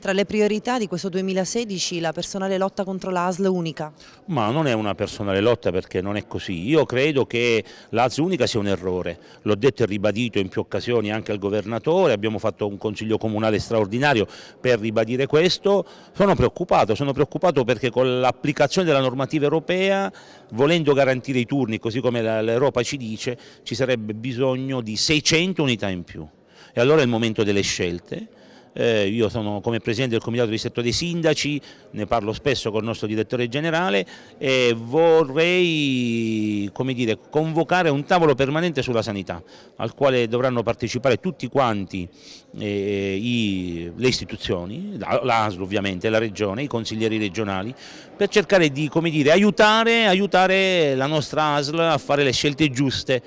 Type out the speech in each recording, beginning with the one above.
Tra le priorità di questo 2016 la personale lotta contro l'ASL unica? Ma non è una personale lotta perché non è così. Io credo che l'ASL unica sia un errore. L'ho detto e ribadito in più occasioni anche al governatore, abbiamo fatto un consiglio comunale straordinario per ribadire questo. Sono preoccupato, sono preoccupato perché con l'applicazione della normativa europea, volendo garantire i turni così come l'Europa ci dice, ci sarebbe bisogno di 600 unità in più. E allora è il momento delle scelte eh, io sono come Presidente del Comitato di Settore dei Sindaci, ne parlo spesso con il nostro Direttore Generale e vorrei dire, convocare un tavolo permanente sulla sanità al quale dovranno partecipare tutti quanti eh, i, le istituzioni, l'ASL ovviamente, la Regione, i consiglieri regionali, per cercare di dire, aiutare, aiutare la nostra ASL a fare le scelte giuste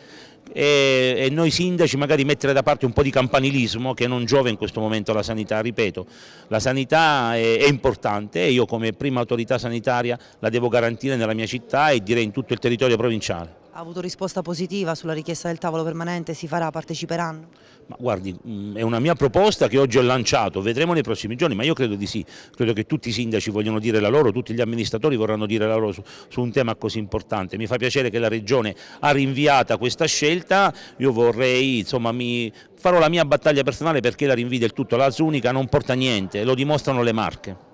e, e, noi sindaci magari mettere da parte un po' di campanilismo che non giova in questo momento alla sanità, ripeto, la sanità è, è importante e io come prima autorità sanitaria la devo garantire nella mia città e direi in tutto il territorio provinciale. Ha avuto risposta positiva sulla richiesta del tavolo permanente? Si farà? Parteciperanno? Ma guardi, mm, è una mia proposta che oggi ho lanciato, vedremo nei prossimi giorni, ma io credo di sì, credo che tutti i sindaci vogliono dire la loro, tutti gli amministratori vorranno dire la loro su, su un tema così importante. Mi fa piacere che la Regione ha rinviata questa scelta, io vorrei, insomma, mi, farò la mia battaglia personale perché la rinvii del tutto la Zunica, non porta niente, lo dimostrano le marche.